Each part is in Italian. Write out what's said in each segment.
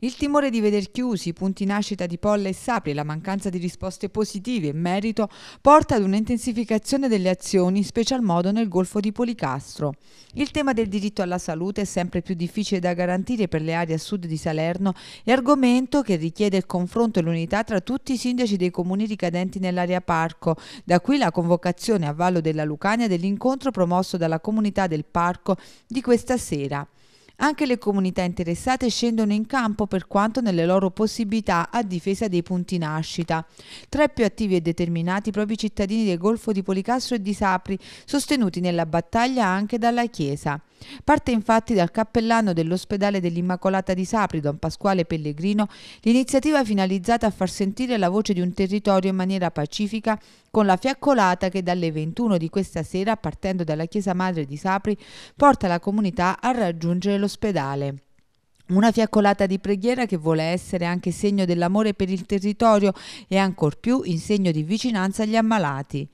Il timore di veder chiusi i punti nascita di Polla e Sapri e la mancanza di risposte positive in merito porta ad un'intensificazione delle azioni, in special modo nel Golfo di Policastro. Il tema del diritto alla salute è sempre più difficile da garantire per le aree a sud di Salerno e argomento che richiede il confronto e l'unità tra tutti i sindaci dei comuni ricadenti nell'area parco, da qui la convocazione a Vallo della Lucania dell'incontro promosso dalla comunità del parco di questa sera. Anche le comunità interessate scendono in campo per quanto nelle loro possibilità a difesa dei punti nascita. Tra i più attivi e determinati i propri cittadini del Golfo di Policastro e di Sapri, sostenuti nella battaglia anche dalla Chiesa. Parte infatti dal cappellano dell'ospedale dell'Immacolata di Sapri, Don Pasquale Pellegrino, l'iniziativa finalizzata a far sentire la voce di un territorio in maniera pacifica con la fiaccolata che dalle 21 di questa sera, partendo dalla Chiesa Madre di Sapri, porta la comunità a raggiungere lo all'ospedale. Una fiaccolata di preghiera che vuole essere anche segno dell'amore per il territorio e ancor più in segno di vicinanza agli ammalati.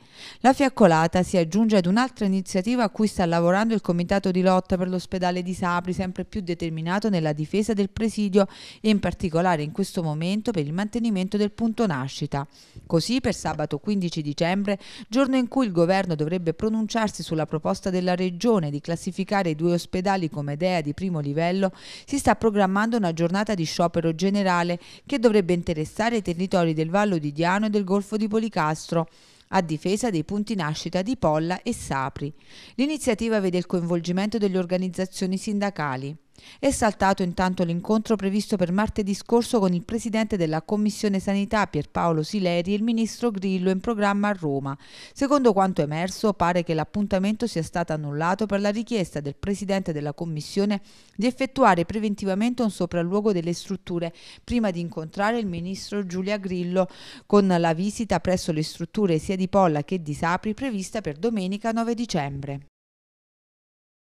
La fiaccolata si aggiunge ad un'altra iniziativa a cui sta lavorando il Comitato di lotta per l'ospedale di Sapri, sempre più determinato nella difesa del presidio e in particolare in questo momento per il mantenimento del punto nascita. Così per sabato 15 dicembre, giorno in cui il governo dovrebbe pronunciarsi sulla proposta della Regione di classificare i due ospedali come DEA di primo livello, si sta programmando una giornata di sciopero generale che dovrebbe interessare i territori del Vallo di Diano e del Golfo di Policastro a difesa dei punti nascita di Polla e Sapri. L'iniziativa vede il coinvolgimento delle organizzazioni sindacali. È saltato intanto l'incontro previsto per martedì scorso con il presidente della Commissione Sanità Pierpaolo Sileri e il ministro Grillo in programma a Roma. Secondo quanto emerso, pare che l'appuntamento sia stato annullato per la richiesta del presidente della Commissione di effettuare preventivamente un sopralluogo delle strutture prima di incontrare il ministro Giulia Grillo con la visita presso le strutture sia di Polla che di Sapri prevista per domenica 9 dicembre.